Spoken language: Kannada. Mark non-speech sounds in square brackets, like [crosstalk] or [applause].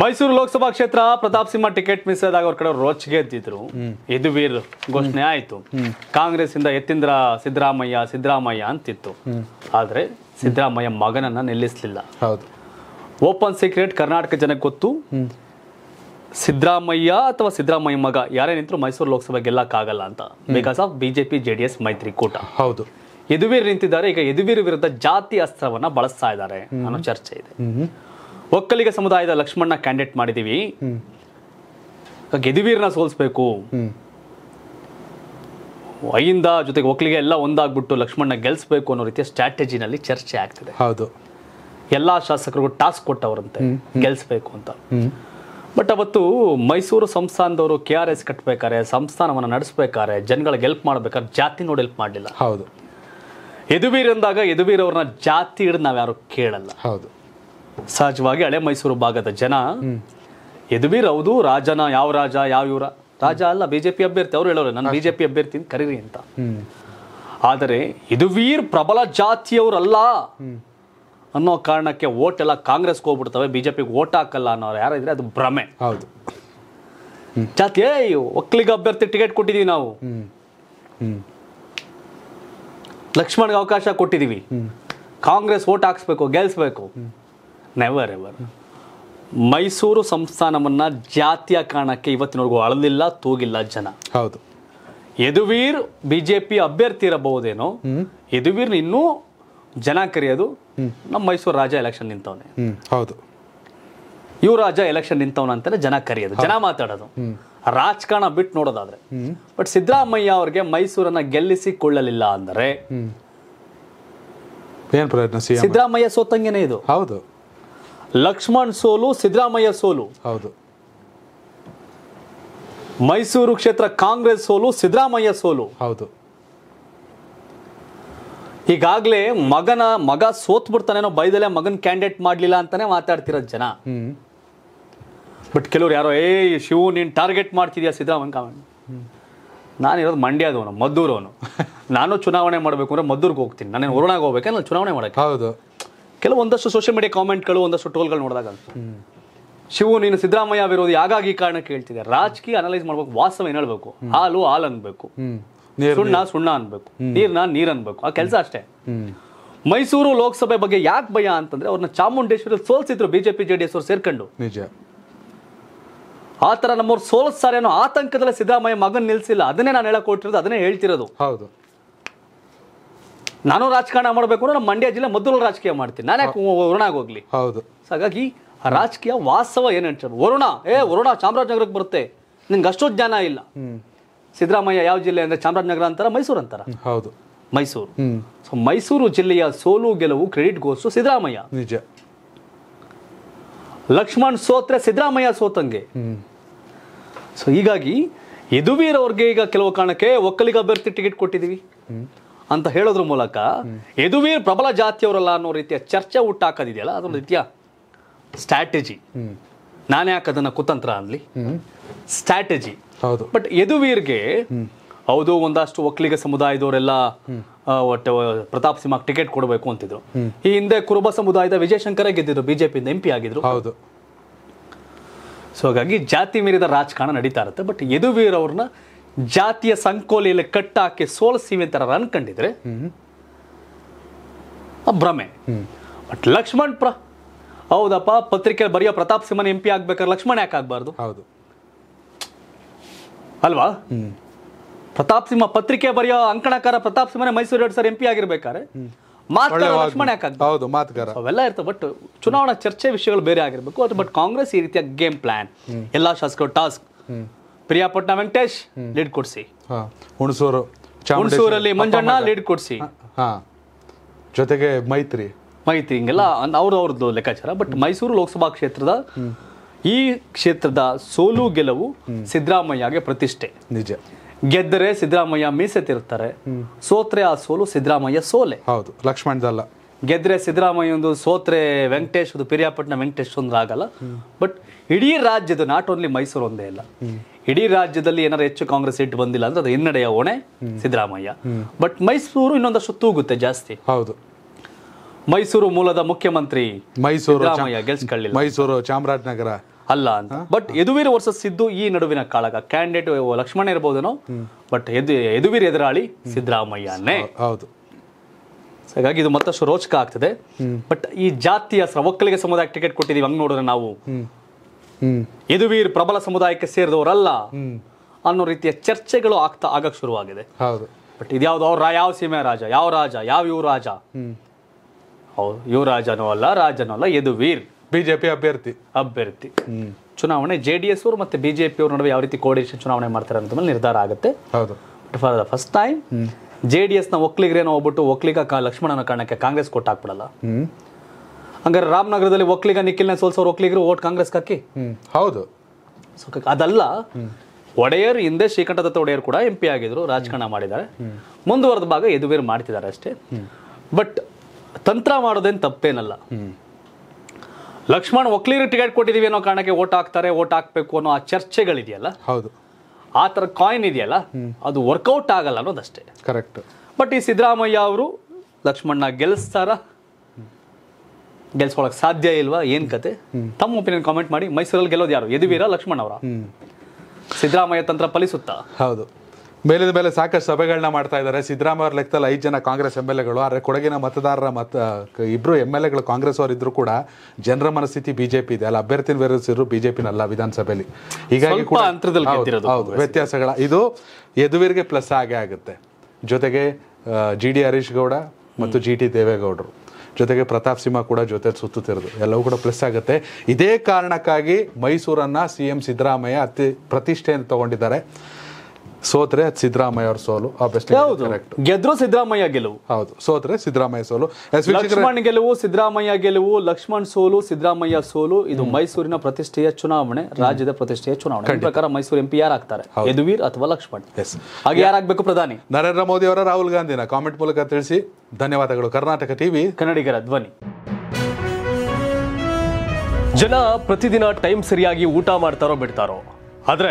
ಮೈಸೂರು ಲೋಕಸಭಾ ಕ್ಷೇತ್ರ ಪ್ರತಾಪ್ ಸಿಂಹ ಟಿಕೆಟ್ ಮಿಸ್ ಆದಾಗ ಅವ್ರ ಕಡೆ ರೋಚ್ಗೆ ಎದ್ದಿದ್ರು ಯದುವೀರ್ ಘೋಷಣೆ ಆಯ್ತು ಕಾಂಗ್ರೆಸ್ ಇಂದ ಎತ್ತಿಂದ್ರ ಸಿದ್ದರಾಮಯ್ಯ ಸಿದ್ದರಾಮಯ್ಯ ಅಂತಿತ್ತು ಆದ್ರೆ ಸಿದ್ದರಾಮಯ್ಯ ಮಗನನ್ನ ನಿಲ್ಲಿಸಲಿಲ್ಲ ಓಪನ್ ಸೀಕ್ರೆಟ್ ಕರ್ನಾಟಕ ಜನಕ್ಕೆ ಗೊತ್ತು ಸಿದ್ದರಾಮಯ್ಯ ಅಥವಾ ಸಿದ್ದರಾಮಯ್ಯ ಮಗ ಯಾರೇ ನಿಂತರು ಮೈಸೂರು ಲೋಕಸಭೆ ಗೆಲ್ಲಕ್ಕಾಗಲ್ಲ ಅಂತ ಬಿಕಾಸ್ ಆಫ್ ಬಿಜೆಪಿ ಜೆಡಿಎಸ್ ಕೂಟ ಹೌದು ಯದುವೀರ್ ನಿಂತಿದ್ದಾರೆ ಈಗ ಯದುವೀರ್ ವಿರುದ್ಧ ಜಾತಿ ಅಸ್ತ್ರವನ್ನ ಬಳಸ್ತಾ ಇದ್ದಾರೆ ಅನ್ನೋ ಚರ್ಚೆ ಇದೆ ಒಕ್ಕಲಿಗ ಸಮುದಾಯದ ಲಕ್ಷ್ಮಣ ಕ್ಯಾಂಡಿಡೇಟ್ ಮಾಡಿದೀವಿ ಗೆದಿವೀರ್ನ ಸೋಲಿಸ್ಬೇಕು ಐಯಿಂದ ಜೊತೆಗೆ ಒಕ್ಕಲಿಗೆ ಎಲ್ಲ ಒಂದಾಗ್ಬಿಟ್ಟು ಲಕ್ಷ್ಮಣ್ಣ ಗೆಲ್ಸ್ಬೇಕು ಅನ್ನೋ ರೀತಿಯ ಸ್ಟ್ರಾಟಜಿನಲ್ಲಿ ಚರ್ಚೆ ಆಗ್ತಿದೆ ಹೌದು ಎಲ್ಲ ಶಾಸಕರಿಗೂ ಟಾಸ್ಕ್ ಕೊಟ್ಟವರಂತೆ ಗೆಲ್ಸ್ಬೇಕು ಅಂತ ಬಟ್ ಅವತ್ತು ಮೈಸೂರು ಸಂಸ್ಥಾನದವರು ಕೆ ಆರ್ ಎಸ್ ಕಟ್ಟಬೇಕಾರೆ ಸಂಸ್ಥಾನವನ್ನು ನಡೆಸಬೇಕಾರೆ ಜನಗಳಿಗೆ ಹೆಲ್ಪ್ ಮಾಡ್ಬೇಕಾದ್ರೆ ಜಾತಿ ನೋಡಿ ಹೆಲ್ಪ್ ಮಾಡಲಿಲ್ಲ ಹೌದು ಯದುವೀರ್ ಅಂದಾಗ ಯದುವೀರ್ ಅವ್ರನ್ನ ಜಾತಿ ಹಿಡಿದು ನಾವು ಯಾರು ಕೇಳಲ್ಲ ಹೌದು ಸಹಜವಾಗಿ ಹಳೆ ಮೈಸೂರು ಭಾಗದ ಜನ ಯದುವೀರ್ ಹೌದು ರಾಜನ ಯಾವ ರಾಜ ಯಾವ ಇವರ ರಾಜ ಅಲ್ಲ ಬಿಜೆಪಿ ಅಭ್ಯರ್ಥಿ ಅವ್ರು ಹೇಳೋರು ನಾನು ಬಿಜೆಪಿ ಅಭ್ಯರ್ಥಿ ಅಂತ ಕರೀರಿ ಅಂತ ಆದರೆ ಯದುವೀರ್ ಪ್ರಬಲ ಜಾತಿಯವರಲ್ಲ ಅನ್ನೋ ಕಾರಣಕ್ಕೆ ಓಟ್ ಎಲ್ಲ ಕಾಂಗ್ರೆಸ್ ಹೋಗ್ಬಿಡ್ತವೆ ಬಿಜೆಪಿಗೆ ಓಟ್ ಹಾಕಲ್ಲ ಅನ್ನೋರು ಯಾರಿದ್ರೆ ಅದು ಭ್ರಮೆ ಹೌದು ಜಾತಿ ಒಕ್ಲಿಗ ಒಕ್ಕಲಿಗ ಅಭ್ಯರ್ಥಿ ಟಿಕೆಟ್ ಕೊಟ್ಟಿದೀವಿ ನಾವು ಲಕ್ಷ್ಮಣ್ಗೆ ಅವಕಾಶ ಕೊಟ್ಟಿದೀವಿ ಕಾಂಗ್ರೆಸ್ ಓಟ್ ಹಾಕ್ಸ್ಬೇಕು ಗೆಲ್ಸ್ಬೇಕು ನೆವರ್ ಎವರ್ ಮೈಸೂರು ಸಂಸ್ಥಾನವನ್ನ ಜಾತಿಯ ಕಾರಣಕ್ಕೆ ಇವತ್ತಿನವರೆಗೂ ಅಳಲಿಲ್ಲ ತೂಗಿಲ್ಲ ಜನ ಹೌದು ಯದುವೀರ್ ಬಿ ಜೆ ಪಿ ಅಭ್ಯರ್ಥಿ ಇರಬಹುದೇನೋ ಯದುವೀರ್ ಇನ್ನೂ ಜನ ಕರೆಯೋದು ನಮ್ಮ ಮೈಸೂರು ರಾಜ ಎಲೆಕ್ಷನ್ ನಿಂತವನೆ ಹೌದು ಇವ್ ರಾಜ ಎಲೆಕ್ಷನ್ ನಿಂತವನ ಅಂತಾನೆ ಜನ ಕರೆಯೋದು ಜನ ಮಾತಾಡೋದು ರಾಜಕಾರಣ ಬಿಟ್ಟು ನೋಡೋದಾದ್ರೆ ಬಟ್ ಸಿದ್ದರಾಮಯ್ಯ ಅವ್ರಿಗೆ ಮೈಸೂರನ್ನ ಗೆಲ್ಲಿಸಿಕೊಳ್ಳಲಿಲ್ಲ ಅಂದರೆ ಸಿದ್ದರಾಮಯ್ಯ ಸೋತಂಗೇನೆ ಇದು ಹೌದು ಲಕ್ಷ್ಮಣ್ ಸೋಲು ಸಿದ್ದರಾಮಯ್ಯ ಸೋಲು ಹೌದು ಮೈಸೂರು ಕ್ಷೇತ್ರ ಕಾಂಗ್ರೆಸ್ ಸೋಲು ಸಿದ್ದರಾಮಯ್ಯ ಸೋಲು ಹೌದು ಈಗಾಗಲೇ ಮಗನ ಮಗ ಸೋತ್ ಬಿಡ್ತಾನೇನೋ ಬೈದಲೆ ಮಗನ ಕ್ಯಾಂಡಿಡೇಟ್ ಮಾಡಲಿಲ್ಲ ಅಂತಾನೆ ಮಾತಾಡ್ತಿರೋ ಜನ ಬಟ್ ಕೆಲವ್ರು ಯಾರೋ ಏ ಶಿವ ನೀನ್ ಟಾರ್ಗೆಟ್ ಮಾಡ್ತಿದ್ಯಾ ಸಿದ್ದರಾಮಯ್ಯ ಕಾಮನ್ ನಾನಿರೋದು ಮಂಡ್ಯದವನು ಮದ್ದೂರವನು [laughs] ನಾನು ಚುನಾವಣೆ ಮಾಡಬೇಕು ಅಂದ್ರೆ ಮದ್ದೂರ್ಗೆ ಹೋಗ್ತೀನಿ ನಾನೇನು ಹೊರಣಾಗ ಹೋಗ್ಬೇಕು ಚುನಾವಣೆ ಮಾಡಕ್ಕೆ ಹೌದು ಕೆಲವೊಂದಷ್ಟು ಸೋಷಿಯಲ್ ಮೀಡಿಯಾ ಕಾಮೆಂಟ್ಗಳು ಒಂದಷ್ಟು ಟೋಲ್ಗಳು ನೋಡಿದಾಗ ಶಿವು ನೀನು ಸಿದ್ದರಾಮಯ್ಯ ವಿರೋಧಿ ಹಾಗಾಗಿ ಈ ಕಾರಣ ಕೇಳ್ತಿದೆ ರಾಜಕೀಯ ಅನಲೈಸ್ ಮಾಡ್ಬೇಕು ವಾಸ್ತವ ಏನ್ ಹೇಳ್ಬೇಕು ಹಾಲು ಹಾಲು ಅನ್ಬೇಕು ಸುಣ್ಣ ಸುಣ್ಣ ಅನ್ಬೇಕು ನೀರ್ನ ನೀರ್ ಅನ್ಬೇಕು ಆ ಕೆಲಸ ಅಷ್ಟೇ ಮೈಸೂರು ಲೋಕಸಭೆ ಬಗ್ಗೆ ಯಾಕೆ ಭಯ ಅಂತಂದ್ರೆ ಅವ್ರನ್ನ ಚಾಮುಂಡೇಶ್ವರಿ ಸೋಲ್ಸಿದ್ರು ಬಿಜೆಪಿ ಜೆಡಿಎಸ್ ಅವ್ರು ಸೇರ್ಕೊಂಡು ಆ ತರ ನಮ್ಮವ್ರು ಸೋಲಿಸ್ತಾರೆ ಅನ್ನೋ ಆತಂಕದಲ್ಲಿ ಸಿದ್ದರಾಮಯ್ಯ ಮಗನ್ ನಿಲ್ಸಿಲ್ಲ ಅದನ್ನೇ ನಾನು ಹೇಳಕ್ ಹೋಗ್ತಿರೋದು ಅದನ್ನೇ ಹೇಳ್ತಿರೋದು ಹೌದು ನಾನು ರಾಜಕಾರಣ ಮಾಡಬೇಕು ಅಂದ್ರೆ ಮಂಡ್ಯ ಜಿಲ್ಲೆ ಮೊದಲು ರಾಜಕೀಯ ಮಾಡ್ತೀನಿ ನಾನೇ ಯಾಕೆ ವರುಣಾಗ ಹೋಗ್ಲಿ ಹೌದು ಹಾಗಾಗಿ ರಾಜಕೀಯ ವಾಸ್ತವ ಏನ್ ಹೇಳ್ತಾರೆ ವರುಣ ಏ ವರುಣ ಚಾಮರಾಜನಗರಕ್ಕೆ ಬರುತ್ತೆ ನಿನ್ಗೆ ಅಷ್ಟು ಜ್ಞಾನ ಇಲ್ಲ ಸಿದ್ದರಾಮಯ್ಯ ಯಾವ ಜಿಲ್ಲೆ ಅಂದ್ರೆ ಚಾಮರಾಜನಗರ ಅಂತಾರ ಮೈಸೂರು ಅಂತಾರ ಹೌದು ಮೈಸೂರು ಸೊ ಮೈಸೂರು ಜಿಲ್ಲೆಯ ಸೋಲು ಗೆಲುವು ಕ್ರೆಡಿಟ್ ಗೋಸ್ ಸಿದ್ದರಾಮಯ್ಯ ನಿಜ ಲಕ್ಷ್ಮಣ್ ಸೋತ್ರೆ ಸಿದ್ದರಾಮಯ್ಯ ಸೋತಂಗೆ ಸೊ ಹೀಗಾಗಿ ಯದುವೀರ್ ಅವ್ರಿಗೆ ಈಗ ಕೆಲವು ಕಾರಣಕ್ಕೆ ಒಕ್ಕಲಿಗ ಅಭ್ಯರ್ಥಿ ಟಿಕೆಟ್ ಕೊಟ್ಟಿದೀವಿ ಅಂತ ಹೇಳೋದ್ರ ಮೂಲಕ ಯದುವೀರ್ ಪ್ರಬಲ ಜಾತಿಯವರಲ್ಲ ಅನ್ನೋ ರೀತಿಯ ಚರ್ಚೆ ಹುಟ್ಟಾಕದಿದೆಯಲ್ಲ ಅದೊಂದು ರೀತಿಯ ಸ್ಟ್ರಾಟಜಿ ನಾನೇ ಯಾಕೆ ಅದನ್ನ ಕುತಂತ್ರ ಅನ್ಲಿ ಸ್ಟ್ರಾಟಜಿ ಹೌದು ಬಟ್ ಯದುವೀರ್ಗೆ ಹೌದು ಒಂದಷ್ಟು ಒಕ್ಕಲಿಗ ಸಮುದಾಯದವರೆಲ್ಲ ಒಟ್ಟು ಪ್ರತಾಪ್ ಸಿಂಹ ಟಿಕೆಟ್ ಕೊಡಬೇಕು ಅಂತಿದ್ರು ಈ ಹಿಂದೆ ಕುರುಬ ಸಮುದಾಯದ ವಿಜಯಶಂಕರ ಗೆದ್ದಿದ್ರು ಬಿಜೆಪಿಯಿಂದ ಎಂ ಪಿ ಆಗಿದ್ರು ಹೌದು ಸೊ ಹಾಗಾಗಿ ಜಾತಿ ಮೀರಿದ ರಾಜಕಾರಣ ನಡೀತಾ ಇರುತ್ತೆ ಬಟ್ ಯದುವೀರ್ ಅವ್ರನ್ನ ಜಾತಿಯ ಸಂಕೋಲೆಯಲ್ಲಿ ಕಟ್ಟಾಕಿ ಸೋಲಿಸ್ತೀವಿ ಅಂತ ಅನ್ಕೊಂಡಿದ್ರೆ ಭ್ರಮೆ ಬಟ್ ಲಕ್ಷ್ಮಣ್ ಪ್ರ ಹೌದಪ್ಪ ಪತ್ರಿಕೆ ಬರೆಯೋ ಪ್ರತಾಪ್ ಸಿಂಹನ್ ಎಂಪಿ ಪಿ ಆಗ್ಬೇಕಾದ್ರೆ ಲಕ್ಷ್ಮಣ್ ಯಾಕೆ ಆಗ್ಬಾರ್ದು ಹೌದು ಅಲ್ವಾ ಪ್ರತಾಪ್ ಸಿಂಹ ಪತ್ರಿಕೆ ಬರೆಯೋ ಅಂಕಣಕಾರ ಪ್ರತಾಪ್ ಸಿಂಹನ ಮೈಸೂರು ಎರಡು ಸರ್ ಎಂ ಪಿ ಆಗಿರ್ಬೇಕಾರೆ ಲಕ್ಷ್ಮಣ ಹೌದು ಅವೆಲ್ಲ ಇರ್ತವೆ ಬಟ್ ಚುನಾವಣಾ ಚರ್ಚೆ ವಿಷಯಗಳು ಬೇರೆ ಆಗಿರ್ಬೇಕು ಬಟ್ ಕಾಂಗ್ರೆಸ್ ಈ ರೀತಿಯ ಗೇಮ್ ಪ್ಲಾನ್ ಎಲ್ಲಾ ಶಾಸಕರು ಟಾಸ್ಕ್ ಪ್ರಿಯಾಪಟ್ಟಣ ವೆಂಕಟೇಶ್ ಲೀಡ್ ಕೊಡ್ಸಿ ಹುಣಸೂರು ಹುಣಸೂರಲ್ಲಿ ಮಂಜಣ್ಣ ಲೀಡ್ ಕೊಡ್ಸಿ ಜೊತೆಗೆ ಮೈತ್ರಿ ಮೈತ್ರಿ ಹಿಂಗೆಲ್ಲ ಅವ್ರ ಅವ್ರದ್ದು ಲೆಕ್ಕಾಚಾರ ಬಟ್ ಮೈಸೂರು ಲೋಕಸಭಾ ಕ್ಷೇತ್ರದ ಈ ಕ್ಷೇತ್ರದ ಸೋಲು ಗೆಲುವು ಸಿದ್ದರಾಮಯ್ಯಗೆ ಪ್ರತಿಷ್ಠೆ ನಿಜ ಗೆದ್ದರೆ ಸಿದ್ದರಾಮಯ್ಯ ಮೀಸೆತಿರ್ತಾರೆ ಸೋತ್ರೆ ಆ ಸೋಲು ಸಿದ್ದರಾಮಯ್ಯ ಸೋಲೆ ಹೌದು ಲಕ್ಷ್ಮಣದಲ್ಲ ಗೆದ್ರೆ ಸಿದ್ದರಾಮಯ್ಯ ಒಂದು ಸೋತ್ರೆ ವೆಂಕಟೇಶ್ ಪಿರಿಯಾಪಟ್ಟಣ ವೆಂಕಟೇಶ್ ಒಂದು ಆಗಲ್ಲ ಬಟ್ ಇಡೀ ರಾಜ್ಯದ ನಾಟ್ ಓನ್ಲಿ ಮೈಸೂರು ಒಂದೇ ಇಲ್ಲ ಇಡೀ ರಾಜ್ಯದಲ್ಲಿ ಏನಾದ್ರು ಹೆಚ್ಚು ಕಾಂಗ್ರೆಸ್ ಸೀಟ್ ಬಂದಿಲ್ಲ ಅಂದ್ರೆ ಅದು ಹಿನ್ನಡೆಯ ಹೊಣೆ ಸಿದ್ದರಾಮಯ್ಯ ಬಟ್ ಮೈಸೂರು ಇನ್ನೊಂದಷ್ಟು ತೂಗುತ್ತೆ ಜಾಸ್ತಿ ಹೌದು ಮೈಸೂರು ಮೂಲದ ಮುಖ್ಯಮಂತ್ರಿ ಮೈಸೂರು ಗೆಲ್ಸ್ಕೊಳ್ಳಿಲ್ಲ ಮೈಸೂರು ಚಾಮರಾಜನಗರ ಅಲ್ಲ ಅಂತ ಬಟ್ ಯದುವೀರ್ ವರ್ಸಸ್ ಸಿದ್ದು ಈ ನಡುವಿನ ಕಾಳಗ ಕ್ಯಾಂಡಿಡೇಟ್ ಲಕ್ಷ್ಮಣ ಇರಬಹುದೇನೋ ಬಟ್ ಯದುವೀರ್ ಎದುರಾಳಿ ಸಿದ್ದರಾಮಯ್ಯನೇ ಹೌದು ಹಾಗಾಗಿ ಇದು ಮತ್ತಷ್ಟು ರೋಚಕ ಆಗ್ತದೆ ಬಟ್ ಈ ಜಾತಿಯ ಒಕ್ಕಲಿಗೆ ಸಮುದಾಯ ಟಿಕೆಟ್ ಕೊಟ್ಟಿದ್ದೀವಿ ಹಂಗ್ ನೋಡಿದ್ರೆ ನಾವು ಯದುವೀರ್ ಪ್ರಬಲ ಸಮುದಾಯಕ್ಕೆ ಸೇರಿದವರಲ್ಲ ಅನ್ನೋ ರೀತಿಯ ಚರ್ಚೆಗಳು ಆಗ್ತಾ ಆಗಕ್ಕೆ ಶುರುವಾಗಿದೆ ಬಟ್ ಇದ್ಯಾವ್ದು ಅವ್ರ ಯಾವ ಸೀಮೆ ರಾಜ ಯಾವ ರಾಜ ಯಾವ ಇವ್ ರಾಜ ಹೌದು ಇವ್ ರಾಜನೂ ಅಲ್ಲ ರಾಜನೂ ಅಲ್ಲ ಯದುವೀರ್ ಬಿಜೆಪಿ ಅಭ್ಯರ್ಥಿ ಅಭ್ಯರ್ಥಿ ಚುನಾವಣೆ ಜೆ ಡಿ ಎಸ್ ಮತ್ತೆ ಬಿಜೆಪಿ ಅವ್ರ ನಡುವೆ ಯಾವ ರೀತಿ ಕೋರ್ಡಿನೇಷನ್ ಚುನಾವಣೆ ಮಾಡ್ತಾರೆ ಅಂತ ಮೇಲೆ ನಿರ್ಧಾರ ಆಗುತ್ತೆ for first time J D ನ ಒಕ್ಕಲಿಗರೇನೋ ಹೋಗ್ಬಿಟ್ಟು ಒಕ್ಕಲಿಗ ಲಕ್ಷ್ಮಣನ ಕಾರಣಕ್ಕೆ ಕಾಂಗ್ರೆಸ್ ಕೊಟ್ಟಾಕ್ಬಿಡಲ್ಲ ಹಂಗಾರೆ ರಾಮನಗರದಲ್ಲಿ ಒಕ್ಕಲಿಗ ನಿಖಿಲ್ನ ಸೋಲ್ಸೋರು ಒಕ್ಕಲಿಗರು ಓಟ್ ಕಾಂಗ್ರೆಸ್ ಕಕ್ಕಿ ಹೌದು ಅದಲ್ಲ ಒಡೆಯರ್ ಹಿಂದೆ ಶ್ರೀಕಂಠ ದತ್ತ ಒಡೆಯರ್ ಕೂಡ ಎಂ ಪಿ ಆಗಿದ್ರು ರಾಜಕಾರಣ ಮಾಡಿದ್ದಾರೆ ಮುಂದುವರೆದ ಭಾಗ ಎದುವೇರು ಮಾಡ್ತಿದ್ದಾರೆ ಅಷ್ಟೇ ಬಟ್ ತಂತ್ರ ಮಾಡೋದೇನು ತಪ್ಪೇನಲ್ಲ ಲಕ್ಷ್ಮಣ್ ಒಕ್ಲಿಗರು ಟಿಕೆಟ್ ಕೊಟ್ಟಿದೀವಿ ಅನ್ನೋ ಕಾರಣಕ್ಕೆ ಓಟ್ ಹಾಕ್ತಾರೆ ಓಟ್ ಹಾಕ್ಬೇಕು ಅನ್ನೋ ಆ ಚರ್ಚೆಗಳಿದೆಯಲ್ಲ ಹೌದು ಆ ಥರ ಕಾಯಿನ್ ಇದೆಯಲ್ಲ ಅದು ವರ್ಕೌಟ್ ಆಗಲ್ಲ ಅನ್ನೋದಷ್ಟೇ ಕರೆಕ್ಟ್ ಬಟ್ ಈ ಸಿದ್ದರಾಮಯ್ಯ ಅವರು ಲಕ್ಷ್ಮಣ್ಣ ಗೆಲ್ಲಿಸ್ತಾರ ಗೆಲ್ಸ್ಕೊಳಕ್ ಸಾಧ್ಯ ಇಲ್ವಾ ಏನ್ ಕತೆ ತಮ್ಮ ಒಪಿನಿಯನ್ ಕಾಮೆಂಟ್ ಮಾಡಿ ಮೈಸೂರಲ್ಲಿ ಗೆಲ್ಲೋದು ಯಾರು ಯದುವೀರ ಲಕ್ಷ್ಮಣ್ ಅವರ ಸಿದ್ದರಾಮಯ್ಯ ತಂತ್ರ ಫಲಿಸುತ್ತಾ ಹೌದು ಮೇಲಿನ ಮೇಲೆ ಸಾಕಷ್ಟು ಸಭೆಗಳನ್ನ ಮಾಡ್ತಾ ಇದ್ದಾರೆ ಸಿದ್ದರಾಮಯ್ಯ ಅವ್ರ ಲೆಕ್ಕದಲ್ಲಿ ಐದು ಜನ ಕಾಂಗ್ರೆಸ್ ಎಮ್ ಎಲ್ ಎಗಳು ಆದರೆ ಕೊಡಗಿನ ಮತದಾರರ ಮತ ಇಬ್ಬರು ಎಮ್ ಎಲ್ ಎಗಳು ಕಾಂಗ್ರೆಸ್ ಅವರು ಇದ್ರು ಕೂಡ ಜನರ ಮನಸ್ಥಿತಿ ಬಿಜೆಪಿ ಇದೆ ಅಲ್ಲ ಅಭ್ಯರ್ಥಿನ ವಿರೋಧಿಸಿದ್ರು ಬಿಜೆಪಿನಲ್ಲ ವಿಧಾನಸಭೆಯಲ್ಲಿ ಹೀಗಾಗಿ ಕೂಡ ಹೌದು ವ್ಯತ್ಯಾಸಗಳ ಇದು ಯದುವೀರ್ಗೆ ಪ್ಲಸ್ ಆಗೇ ಆಗುತ್ತೆ ಜೊತೆಗೆ ಜಿ ಡಿ ಹರೀಶ್ ಗೌಡ ಮತ್ತು ಜಿ ಟಿ ದೇವೇಗೌಡರು ಜೊತೆಗೆ ಪ್ರತಾಪ್ ಸಿಂಹ ಕೂಡ ಜೊತೆ ಸುತ್ತುತ್ತಿರೋದು ಎಲ್ಲವೂ ಕೂಡ ಪ್ಲಸ್ ಆಗುತ್ತೆ ಇದೇ ಕಾರಣಕ್ಕಾಗಿ ಮೈಸೂರನ್ನು ಸಿ ಎಂ ಸಿದ್ದರಾಮಯ್ಯ ಅತಿ ಪ್ರತಿಷ್ಠೆಯನ್ನು ತಗೊಂಡಿದ್ದಾರೆ ಸೋತ್ರೆ ಸಿದ್ದರಾಮಯ್ಯ ಅವ್ರ ಸೋಲು ಗೆದ್ರು ಸಿದ್ದರಾಮಯ್ಯ ಗೆಲುವು ಹೌದು ಸೋತ್ರೆ ಸಿದ್ದರಾಮಯ್ಯ ಸೋಲು ಲಕ್ಷ್ಮಣ್ ಗೆಲುವು ಸಿದ್ದರಾಮಯ್ಯ ಗೆಲುವು ಲಕ್ಷ್ಮಣ್ ಸೋಲು ಸಿದ್ದರಾಮಯ್ಯ ಸೋಲು ಇದು ಮೈಸೂರಿನ ಪ್ರತಿಷ್ಠೆಯ ಚುನಾವಣೆ ರಾಜ್ಯದ ಪ್ರತಿಷ್ಠೆಯ ಚುನಾವಣೆ ಪ್ರಕಾರ ಮೈಸೂರು ಎಂಪಿ ಯಾರಾಗ್ತಾರೆ ಯದುವೀರ್ ಅಥವಾ ಲಕ್ಷ್ಮಣ್ ಹಾಗೆ ಯಾರಾಗ್ಬೇಕು ಪ್ರಧಾನಿ ನರೇಂದ್ರ ಮೋದಿ ಅವರ ರಾಹುಲ್ ಗಾಂಧಿನ ಕಾಮೆಂಟ್ ಮೂಲಕ ತಿಳಿಸಿ ಧನ್ಯವಾದಗಳು ಕರ್ನಾಟಕ ಟಿವಿ ಕನ್ನಡಿಗರ ಧ್ವನಿ ಜನ ಪ್ರತಿದಿನ ಟೈಮ್ ಸರಿಯಾಗಿ ಊಟ ಮಾಡ್ತಾರೋ ಬಿಡ್ತಾರೋ ಆದರೆ